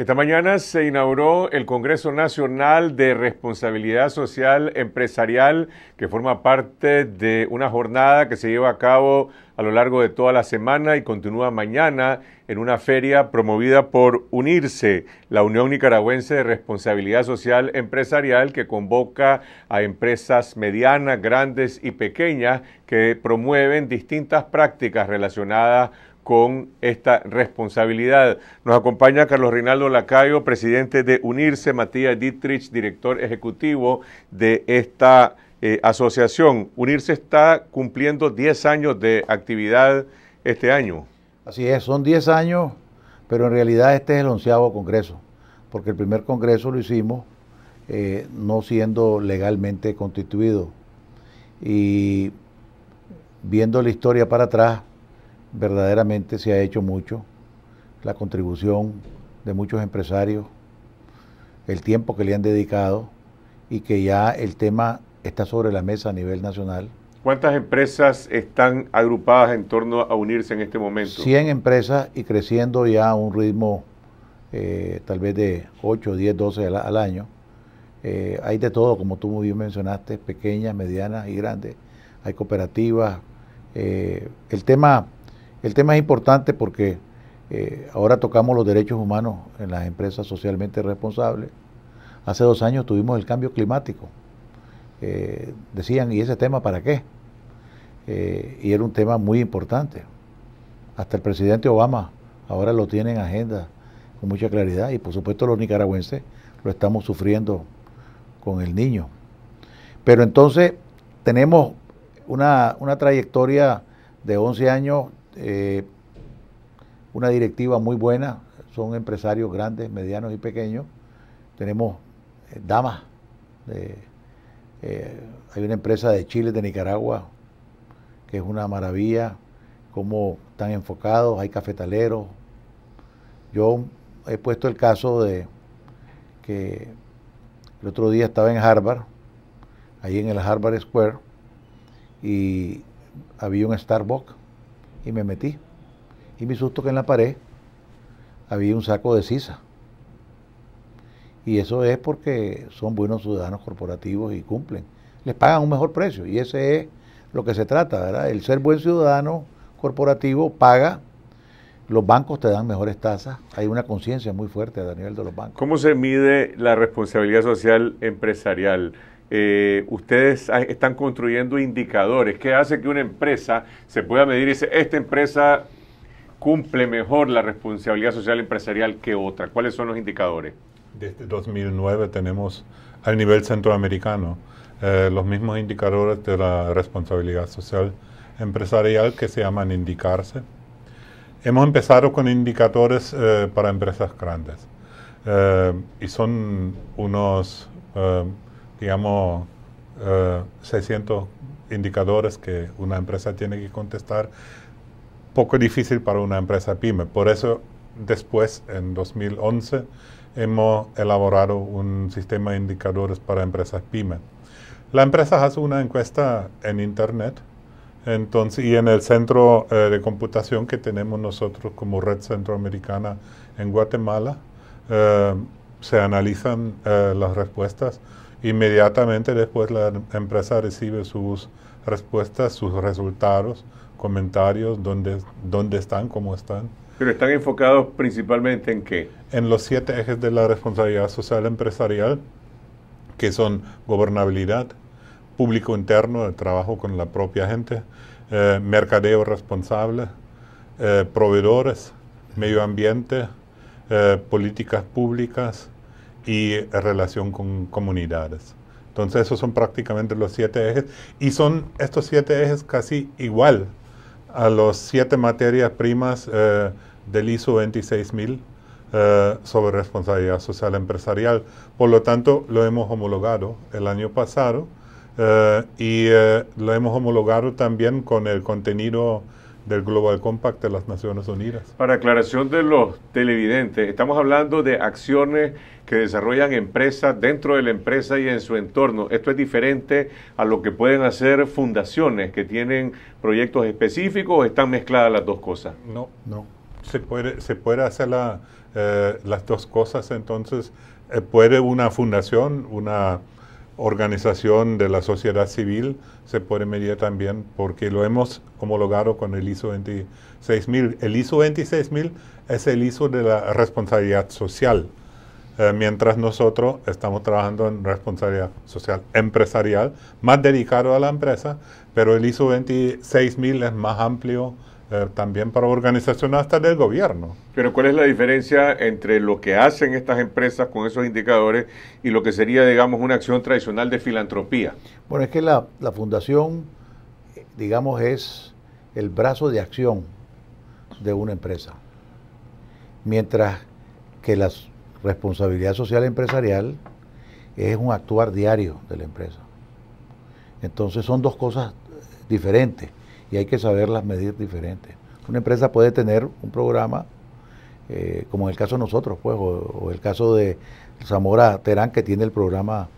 Esta mañana se inauguró el Congreso Nacional de Responsabilidad Social Empresarial, que forma parte de una jornada que se lleva a cabo a lo largo de toda la semana y continúa mañana en una feria promovida por Unirse, la Unión Nicaragüense de Responsabilidad Social Empresarial, que convoca a empresas medianas, grandes y pequeñas que promueven distintas prácticas relacionadas con esta responsabilidad. Nos acompaña Carlos Rinaldo Lacayo, presidente de Unirse, Matías Dietrich, director ejecutivo de esta eh, asociación. Unirse está cumpliendo 10 años de actividad este año. Así es, son 10 años, pero en realidad este es el onceavo congreso, porque el primer congreso lo hicimos eh, no siendo legalmente constituido. Y viendo la historia para atrás, verdaderamente se ha hecho mucho, la contribución de muchos empresarios, el tiempo que le han dedicado y que ya el tema está sobre la mesa a nivel nacional. ¿Cuántas empresas están agrupadas en torno a unirse en este momento? 100 empresas y creciendo ya a un ritmo eh, tal vez de 8, 10, 12 al, año. Eh, hay de todo, como tú muy bien mencionaste, pequeñas, medianas y grandes. Hay cooperativas. Eh, el tema el tema es importante porque eh, ahora tocamos los derechos humanos en las empresas socialmente responsables. Hace dos años tuvimos el cambio climático. Eh, decían, ¿y ese tema para qué? Eh, y era un tema muy importante. Hasta el presidente Obama ahora lo tiene en agenda con mucha claridad y por supuesto los nicaragüenses lo estamos sufriendo con el niño. Pero entonces tenemos una, una trayectoria de 11 años eh, una directiva muy buena, son empresarios grandes, medianos y pequeños. Tenemos eh, damas, eh, hay una empresa de Chile, de Nicaragua, que es una maravilla, cómo están enfocados, hay cafetaleros. Yo he puesto el caso de que el otro día estaba en Harvard, ahí en el Harvard Square, y había un Starbucks y me metí. Y me susto que en la pared había un saco de sisa. Y eso es porque son buenos ciudadanos corporativos y cumplen. Les pagan un mejor precio y ese es lo que se trata, ¿verdad? El ser buen ciudadano corporativo paga, los bancos te dan mejores tasas, hay una conciencia muy fuerte a nivel de los bancos. ¿Cómo se mide la responsabilidad social empresarial? Eh, ustedes están construyendo indicadores. ¿Qué hace que una empresa se pueda medir y dice, esta empresa cumple mejor la responsabilidad social empresarial que otra? ¿Cuáles son los indicadores? Desde 2009 tenemos al nivel centroamericano eh, los mismos indicadores de la responsabilidad social empresarial que se llaman indicarse. Hemos empezado con indicadores eh, para empresas grandes y son unos digamos, 600 eh, indicadores que una empresa tiene que contestar, poco difícil para una empresa pyme. Por eso después, en 2011, hemos elaborado un sistema de indicadores para empresas pyme. La empresa hace una encuesta en Internet entonces, y en el centro eh, de computación que tenemos nosotros como red centroamericana en Guatemala, eh, se analizan las respuestas Inmediatamente después la empresa recibe sus respuestas, sus resultados, comentarios, dónde, dónde están, cómo están. Pero están enfocados principalmente en qué? En los siete ejes de la responsabilidad social empresarial, que son gobernabilidad, público interno, el trabajo con la propia gente, eh, mercadeo responsable, eh, proveedores, medio ambiente, eh, políticas públicas, y relación con comunidades. Entonces esos son prácticamente los siete ejes y son estos siete ejes casi igual a los siete materias primas eh, del ISO 26000 eh, sobre responsabilidad social empresarial. Por lo tanto, lo hemos homologado el año pasado eh, y lo hemos homologado también con el contenido del Global Compact de las Naciones Unidas. Para aclaración de los televidentes, estamos hablando de acciones que desarrollan empresas dentro de la empresa y en su entorno. Esto es diferente a lo que pueden hacer fundaciones que tienen proyectos específicos o están mezcladas las dos cosas. No, no. Se puede, se puede hacer eh, las dos cosas, entonces eh, puede una fundación, una organización de la sociedad civil se puede medir también porque lo hemos homologado con el ISO 26000. El ISO 26000 es el ISO de la responsabilidad social, eh, mientras nosotros estamos trabajando en responsabilidad social empresarial, más dedicado a la empresa, pero el ISO 26000 es más amplio eh, también para organizaciones hasta del gobierno. Pero ¿cuál es la diferencia entre lo que hacen estas empresas con esos indicadores y lo que sería, digamos, una acción tradicional de filantropía? Bueno, es que la fundación, digamos, es el brazo de acción de una empresa, mientras que la responsabilidad social empresarial es un actuar diario de la empresa. Entonces son dos cosas diferentes y hay que saberlas medir diferentes. Una empresa puede tener un programa, eh, como en el caso de nosotros, pues, o, el caso de Zamora Terán, que tiene el programa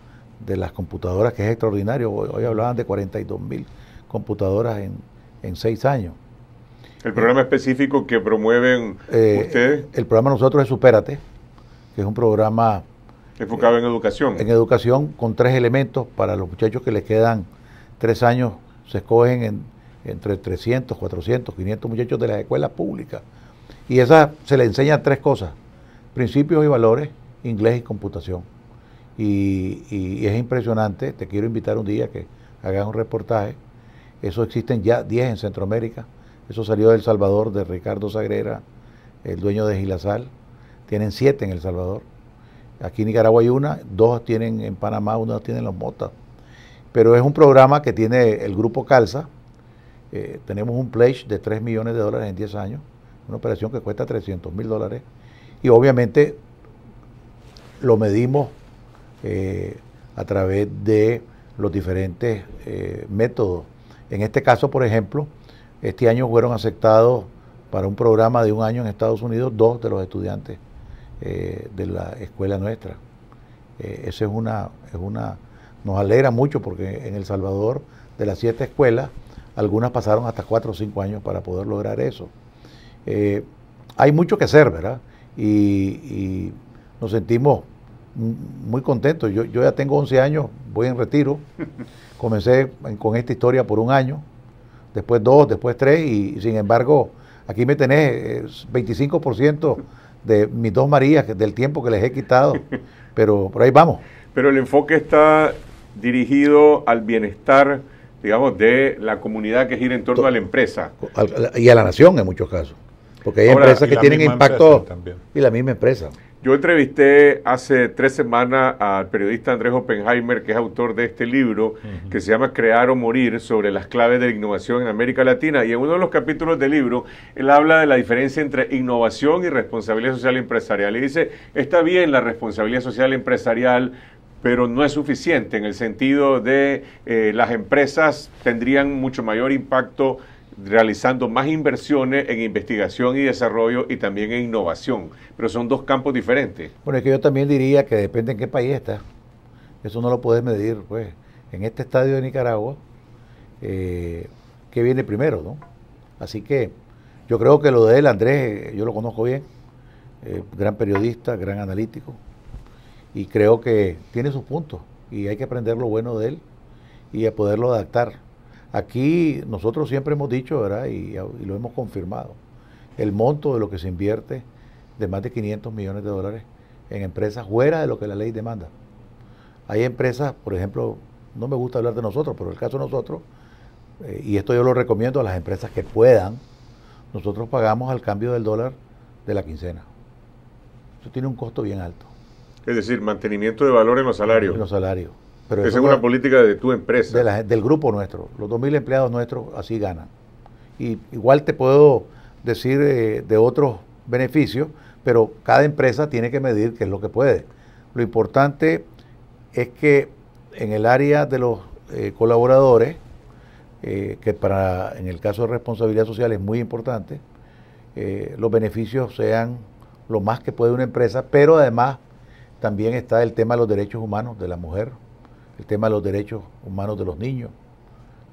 de las computadoras, que es extraordinario. Hoy, hablaban de 42 mil computadoras en, en seis años. ¿El programa eh, específico que promueven eh, ustedes? El programa nosotros es Supérate, que es un programa... Enfocado en educación. En educación, con tres elementos para los muchachos que les quedan tres años, se escogen en entre 300, 400, 500 muchachos de las escuelas públicas. Y esa se le enseñan tres cosas, principios y valores, inglés y computación. Y, es impresionante, te quiero invitar un día que hagas un reportaje. Eso existen ya 10 en Centroamérica. Eso salió de El Salvador de Ricardo Sagrera, el dueño de Gilasal. Tienen 7 en El Salvador. Aquí en Nicaragua hay una, dos tienen en Panamá, una tiene en los Motas. Pero es un programa que tiene el grupo Calza, eh, tenemos un pledge de 3 millones de dólares en 10 años, una operación que cuesta 300 mil dólares. Y obviamente lo medimos eh, a través de los diferentes eh, métodos. En este caso, por ejemplo, este año fueron aceptados para un programa de un año en Estados Unidos dos de los estudiantes de la escuela nuestra. eso es una, es una, nos alegra mucho porque en El Salvador, de las siete escuelas, algunas pasaron hasta cuatro o cinco años para poder lograr eso. Eh, hay mucho que hacer, ¿verdad? Y, nos sentimos muy contentos. Yo, ya tengo 11 años, voy en retiro. Comencé con esta historia por un año, después dos, después tres, y, y sin embargo, aquí me tenés 25% eh, de mis dos Marías, del tiempo que les he quitado, pero por ahí vamos. Pero el enfoque está dirigido al bienestar digamos, de la comunidad que gira en torno a la empresa. Y a la nación en muchos casos. Porque hay empresas que tienen impacto y la misma empresa. Yo entrevisté hace tres semanas al periodista Andrés Oppenheimer, que es autor de este libro, que se llama Crear o Morir, sobre las claves de la innovación en América Latina. Y en uno de los capítulos del libro, él habla de la diferencia entre innovación y responsabilidad social empresarial. Y dice, está bien la responsabilidad social empresarial pero no es suficiente en el sentido de eh, las empresas tendrían mucho mayor impacto realizando más inversiones en investigación y desarrollo y también en innovación, pero son dos campos diferentes. Bueno, es que yo también diría que depende en qué país estás, eso no lo puedes medir, pues. En este estadio de Nicaragua, eh, ¿qué viene primero, no? Así que yo creo que lo de él, Andrés, eh, yo lo conozco bien, gran periodista, gran analítico, y creo que tiene sus puntos y hay que aprender lo bueno de él y a poderlo adaptar. Aquí nosotros siempre hemos dicho, ¿verdad? Y, lo hemos confirmado, el monto de lo que se invierte de más de 500 millones de dólares en empresas fuera de lo que la ley demanda. Hay empresas, por ejemplo, no me gusta hablar de nosotros, pero el caso de nosotros, eh, y esto yo lo recomiendo a las empresas que puedan, nosotros pagamos al cambio del dólar de la quincena. Eso tiene un costo bien alto. Es decir, mantenimiento de valor en los salarios. En los salarios. Pero Esa es una política de tu empresa. del grupo nuestro. Los 2.000 empleados nuestros así ganan. Y igual te puedo decir eh, de otros beneficios, pero cada empresa tiene que medir qué es lo que puede. Lo importante es que en el área de los eh, colaboradores, eh, que para en el caso de responsabilidad social es muy importante, los beneficios sean lo más que puede una empresa, pero además también está el tema de los derechos humanos de la mujer, el tema de los derechos humanos de los niños.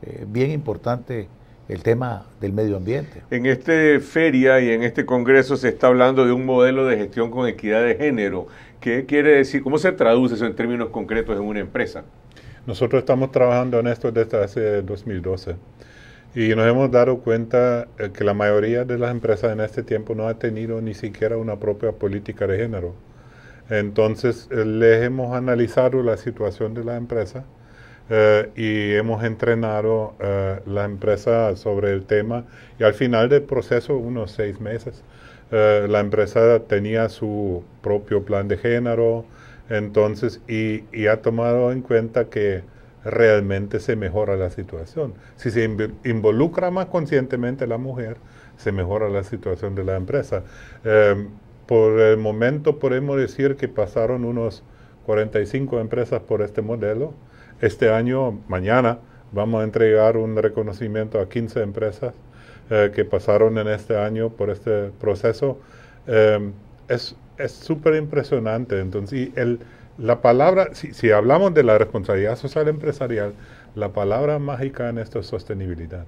Eh, bien importante el tema del medio ambiente. En esta feria y en este congreso se está hablando de un modelo de gestión con equidad de género. ¿Qué quiere decir? ¿Cómo se traduce eso en términos concretos en una empresa? Nosotros estamos trabajando en esto desde hace 2012 y nos hemos dado cuenta eh, que la mayoría de las empresas en este tiempo no ha tenido ni siquiera una propia política de género. Entonces, eh, les hemos analizado la situación de la empresa eh, y hemos entrenado eh, la empresa sobre el tema y al final del proceso, unos seis meses, la empresa tenía su propio plan de género, entonces, y, ha tomado en cuenta que realmente se mejora la situación. Si se involucra más conscientemente la mujer, se mejora la situación de la empresa. Em, por el momento podemos decir que pasaron unos 45 empresas por este modelo. Este año, mañana, vamos a entregar un reconocimiento a 15 empresas eh, que pasaron en este año por este proceso. Em, es súper impresionante. Entonces, el, la palabra, si, si, hablamos de la responsabilidad social empresarial, la palabra mágica en esto es sostenibilidad.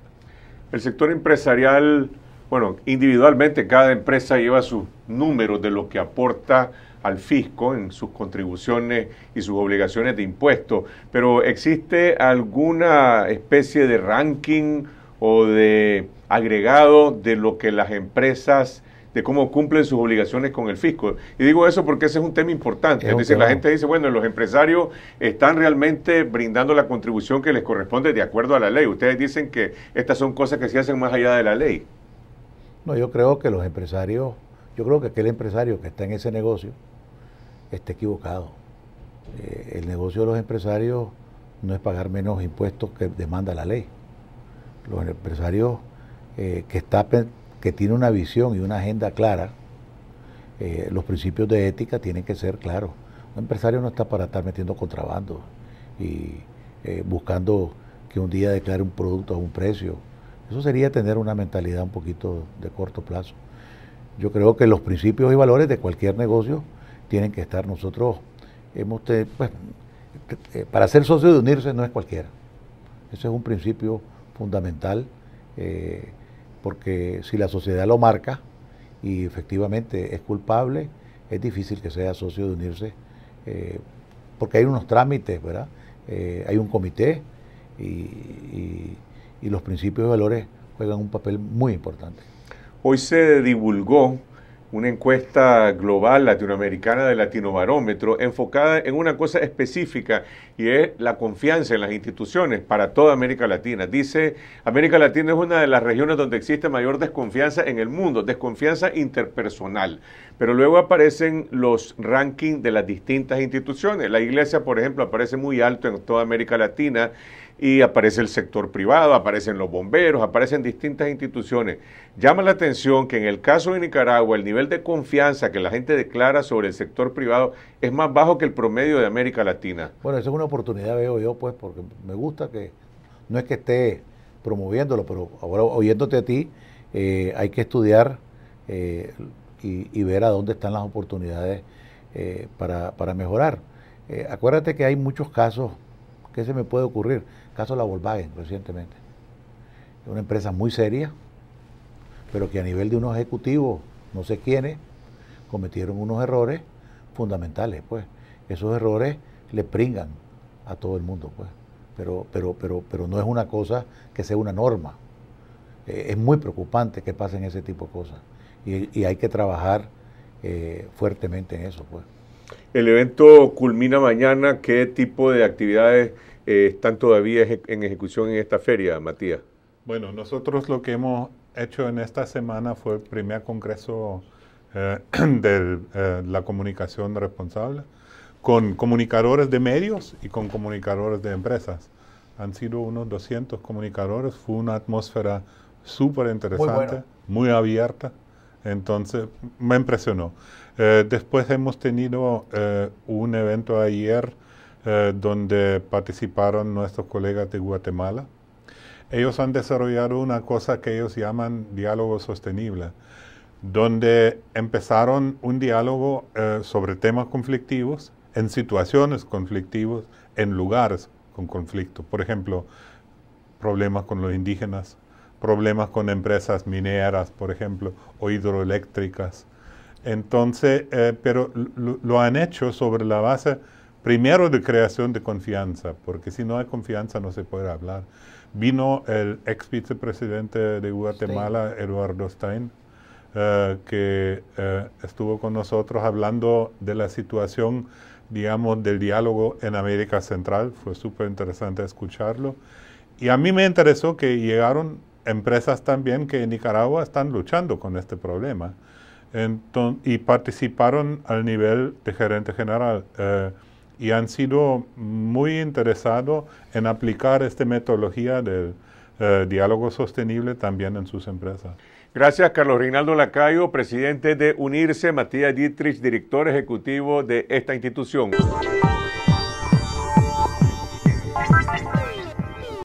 El sector empresarial bueno, individualmente cada empresa lleva sus números de lo que aporta al fisco en sus contribuciones y sus obligaciones de impuestos, pero ¿existe alguna especie de ranking o de agregado de lo que las empresas de cómo cumplen sus obligaciones con el fisco. Y digo eso porque ese es un tema importante. Es, la gente dice, bueno, los empresarios están realmente brindando la contribución que les corresponde de acuerdo a la ley. Ustedes dicen que estas son cosas que se hacen más allá de la ley. No, yo creo que los empresarios, yo creo que aquel empresario que está en ese negocio está equivocado. Eh, el negocio de los empresarios no es pagar menos impuestos que demanda la ley. Los empresarios eh, que, está, que tienen una visión y una agenda clara, eh, los principios de ética tienen que ser claros. Un empresario no está para estar metiendo contrabando y buscando que un día declare un producto a un precio eso sería tener una mentalidad un poquito de corto plazo. Yo creo que los principios y valores de cualquier negocio tienen que estar nosotros. Hemos pues, eh, eh, para ser socio de unirse no es cualquiera. Ese es un principio fundamental eh, porque si la sociedad lo marca y efectivamente es culpable, es difícil que sea socio de unirse porque hay unos trámites, ¿verdad? hay un comité y y los principios y valores juegan un papel muy importante. Hoy se divulgó una encuesta global latinoamericana de Latinobarómetro enfocada en una cosa específica y es la confianza en las instituciones para toda América Latina. Dice, América Latina es una de las regiones donde existe mayor desconfianza en el mundo, desconfianza interpersonal. Pero luego aparecen los rankings de las distintas instituciones. La iglesia, por ejemplo, aparece muy alto en toda América Latina y aparece el sector privado, aparecen los bomberos, aparecen distintas instituciones. Llama la atención que en el caso de Nicaragua el nivel de confianza que la gente declara sobre el sector privado es más bajo que el promedio de América Latina. Bueno, esa es una oportunidad, veo yo, pues, porque me gusta que, no es que esté promoviéndolo, pero ahora oyéndote a ti, eh, hay que estudiar eh, y, ver a dónde están las oportunidades eh, para, para, mejorar. acuérdate que hay muchos casos ¿Qué se me puede ocurrir? Caso la Volkswagen recientemente. Una empresa muy seria, pero que a nivel de unos ejecutivos, no sé quiénes, cometieron unos errores fundamentales, pues. Esos errores le pringan a todo el mundo, pues. Pero, pero, pero, pero no es una cosa que sea una norma. Eh, es muy preocupante que pasen ese tipo de cosas. Y, hay que trabajar eh, fuertemente en eso, pues. El evento culmina mañana. ¿Qué tipo de actividades eh, están todavía en ejecución en esta feria, Matías? Bueno, nosotros lo que hemos hecho en esta semana fue el primer congreso eh, de eh, la comunicación responsable con comunicadores de medios y con comunicadores de empresas. Han sido unos 200 comunicadores, fue una atmósfera súper interesante, muy abierta. Entonces, me impresionó. Eh, después hemos tenido eh, un evento ayer eh, donde participaron nuestros colegas de Guatemala. Ellos han desarrollado una cosa que ellos llaman diálogo sostenible, donde empezaron un diálogo sobre temas conflictivos, en situaciones conflictivas, en lugares con conflicto. Por ejemplo, problemas con los indígenas, problemas con empresas mineras, por ejemplo, o hidroeléctricas. Entonces, eh, pero lo, han hecho sobre la base primero de creación de confianza, porque si no hay confianza no se puede hablar. Vino el ex vicepresidente de Guatemala, Eduardo Stein, eh, que eh, estuvo con nosotros hablando de la situación, digamos, del diálogo en América Central. Fue súper interesante escucharlo. Y a mí me interesó que llegaron empresas también que en Nicaragua están luchando con este problema y participaron al nivel de gerente general eh, y han sido muy interesados en aplicar esta metodología del eh, diálogo sostenible también en sus empresas. Gracias, Carlos Reinaldo Lacayo, presidente de Unirse, Matías Dietrich, director ejecutivo de esta institución.